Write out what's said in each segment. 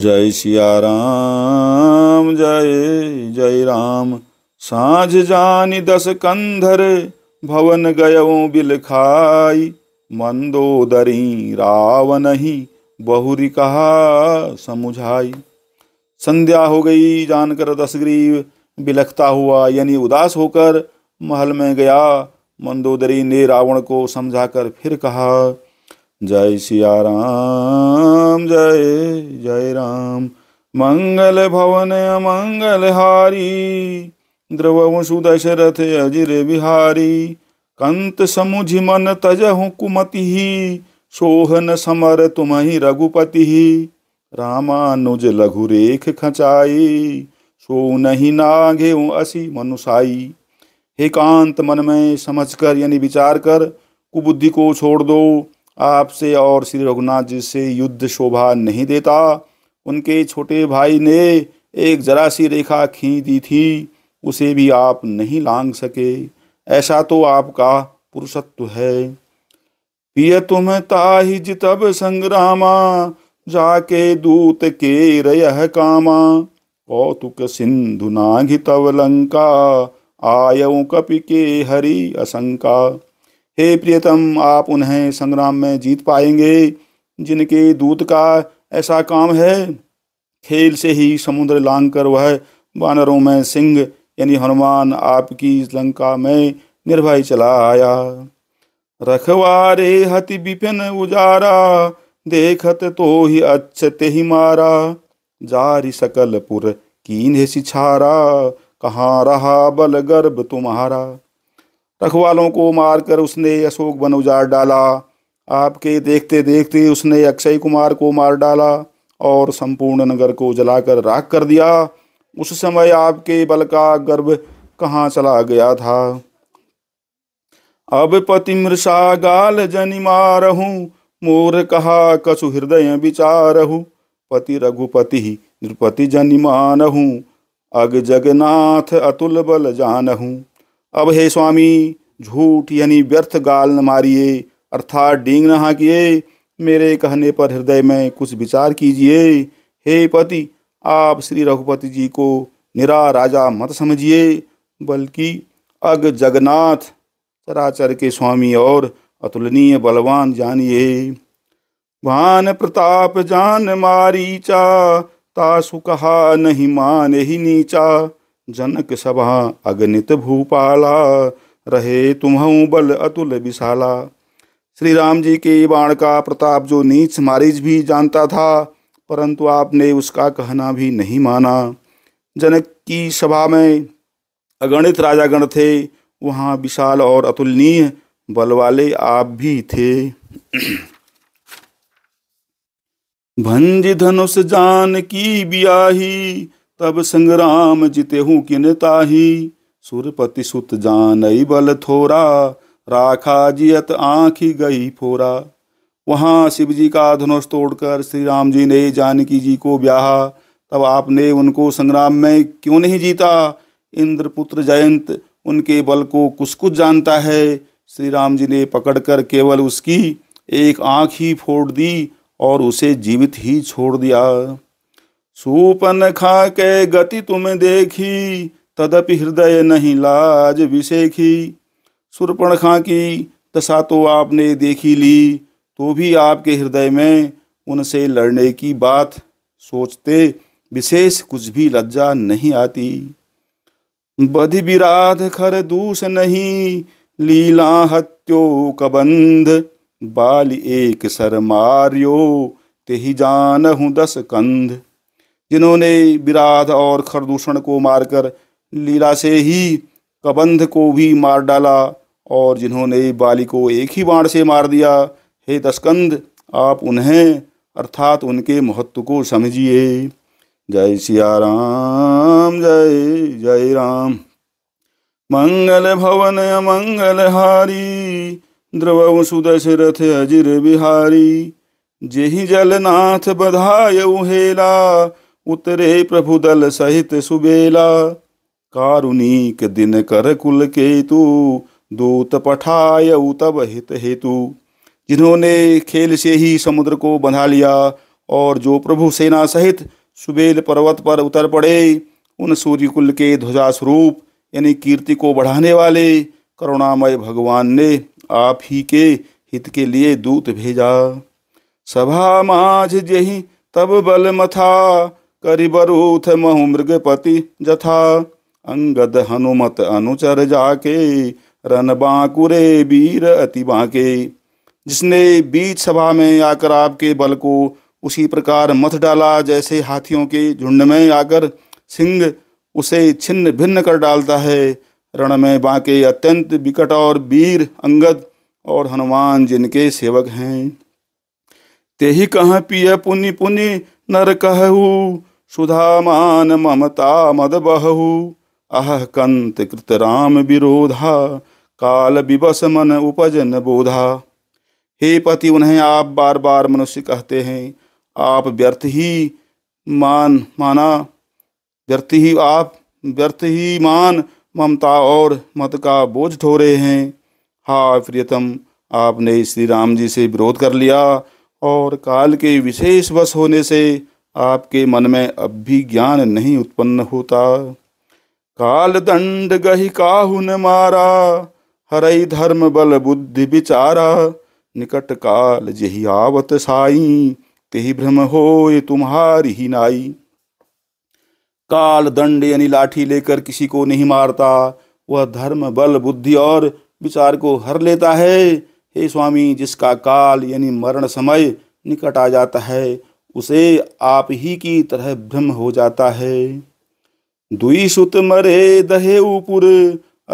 जय सिया राम जय जय राम साँझ जानी दस कंधर भवन गयो बिलखाई मंदोदरी रावण ही बहुरी कहा समुझाई संध्या हो गई जानकर दसग्रीव बिलखता हुआ यानी उदास होकर महल में गया मंदोदरी ने रावण को समझाकर फिर कहा जय सिया राम जय जय राम मंगल भवन मंगल हारी द्रव दशरथ अजिर बिहारी कंत समुझि मन तजहु कुमति सोहन समर तुम ही रघुपति रामानुज लघु रेख खचाई सो नहीं नाघे असी मनुषाई हे कांत मन में समझ कर यानी विचार कर कुबुद्धि को छोड़ दो आपसे और श्री रघुनाथ जी से युद्ध शोभा नहीं देता उनके छोटे भाई ने एक जरा सी रेखा खींच दी थी उसे भी आप नहीं लांग सके ऐसा तो आपका पुरुषत्व है पिय तुम ताहि जितब संग्रामा जाके दूत के रय कामा कौतुक सिंधु नाघितव लंका आयऊ कपि के हरि असंका हे प्रियतम आप उन्हें संग्राम में जीत पाएंगे जिनके दूत का ऐसा काम है खेल से ही समुद्र लांग कर वह वानरों में सिंह यानी हनुमान आपकी लंका में निर्भय चला आया रखवारे हति विपिन उजारा देखत तो ही अच्छते ही मारा जारी सकल पुर छारा कहाँ रहा बल गर्भ तुम्हारा रखवालों को मारकर उसने अशोक वन उजाड़ डाला आपके देखते देखते उसने अक्षय कुमार को मार डाला और संपूर्ण नगर को जलाकर राख कर दिया उस समय आपके बल का गर्भ कहाँ चला गया था अब पति मृषा गाल जनिमा मारहू मोर कहा कछु हृदय विचारहू पति रघुपति नृपति जनि मानहू अग जगन्नाथ अतुल बल जानहूँ अब हे स्वामी झूठ यानी व्यर्थ गाल न मारिए अर्थात डींग न हाँकिए मेरे कहने पर हृदय में कुछ विचार कीजिए हे पति आप श्री रघुपति जी को निरा राजा मत समझिए बल्कि अग जगन्नाथ चराचर के स्वामी और अतुलनीय बलवान जानिए भान प्रताप जान मारीचा ता कहा नहीं मान ही नीचा जनक सभा अगणित भूपाला रहे तुम्हऊ बल अतुल विशाला श्री राम जी के बाण का प्रताप जो नीच मारिज भी जानता था परंतु आपने उसका कहना भी नहीं माना जनक की सभा में अगणित राजागण थे वहाँ विशाल और अतुलनीय बल वाले आप भी थे भंज धनुष जान की बियाही तब संग्राम हूँ किन ताही सुरपति सुत जान बल थोरा राखा जियत आँखी गई फोरा वहाँ शिव जी का धनुष तोड़कर श्री राम जी ने जानकी जी को ब्याहा तब आपने उनको संग्राम में क्यों नहीं जीता इंद्रपुत्र जयंत उनके बल को कुछ कुछ जानता है श्री राम जी ने पकड़कर केवल उसकी एक आँख ही फोड़ दी और उसे जीवित ही छोड़ दिया सूपन खा के गति तुम देखी तदपि हृदय नहीं लाज विशेखी सुरपण खा की दशा तो आपने देखी ली तो भी आपके हृदय में उनसे लड़ने की बात सोचते विशेष कुछ भी लज्जा नहीं आती बधि विराध खर दूस नहीं लीला हत्यो कबंध बाल एक सर मार्यो ते ही जान हूँ दस कंध जिन्होंने विराध और खरदूषण को मारकर लीला से ही कबंध को भी मार डाला और जिन्होंने बाली को एक ही बाण से मार दिया हे दस्कंद आप उन्हें अर्थात उनके महत्व को समझिए जय सिया राम जय जय राम मंगल भवन मंगल हारी द्रव सुदशरथ अजिर बिहारी जेहि जलनाथ बधाय उहेला उतरे प्रभु दल सहित सुबेला कारुणिक दिन कर कुल केतु दूत पठाय तब हित हेतु जिन्होंने खेल से ही समुद्र को बंधा लिया और जो प्रभु सेना सहित सुबेल पर्वत पर उतर पड़े उन सूर्यकुल के ध्वजा स्वरूप यानी कीर्ति को बढ़ाने वाले करुणामय भगवान ने आप ही के हित के लिए दूत भेजा सभा माझ जही तब बल मथा करिबरूथ महु मृगपति जथा अंगद हनुमत अनुचर जाके रन बांकुरे वीर अति बांके जिसने बीच सभा में आकर आपके बल को उसी प्रकार मत डाला जैसे हाथियों के झुंड में आकर सिंह उसे छिन्न भिन्न कर डालता है रण में बांके अत्यंत विकट और वीर अंगद और हनुमान जिनके सेवक हैं ते ही कह पिय पुनि पुनि नर कहू सुधामान ममता बहु अह कंत कृत राम विरोधा काल विवश मन उपजन बोधा हे पति उन्हें आप बार बार मनुष्य कहते हैं आप व्यर्थ ही मान माना व्यर्थ ही आप व्यर्थ ही मान ममता और मत का बोझ ढो रहे हैं हा प्रियतम आपने श्री राम जी से विरोध कर लिया और काल के विशेष वश होने से आपके मन में अब भी ज्ञान नहीं उत्पन्न होता काल दंड गही काहुन मारा हरई धर्म बल बुद्धि विचारा निकट काल जही आवत साई तेही भ्रम हो ये तुम्हारी ही नाई काल दंड यानी लाठी लेकर किसी को नहीं मारता वह धर्म बल बुद्धि और विचार को हर लेता है हे स्वामी जिसका काल यानी मरण समय निकट आ जाता है उसे आप ही की तरह भ्रम हो जाता है दुई सुत मरे दहेपुर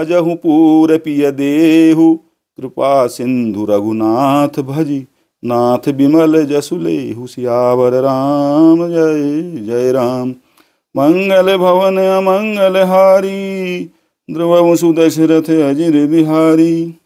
अजहु पूर पिय देहु कृपा सिंधु रघुनाथ भजी नाथ बिमल जसुले हुशियावर राम जय जय राम मंगल भवन अमंगल हारी ध्रुव सुदशरथ अजिर बिहारी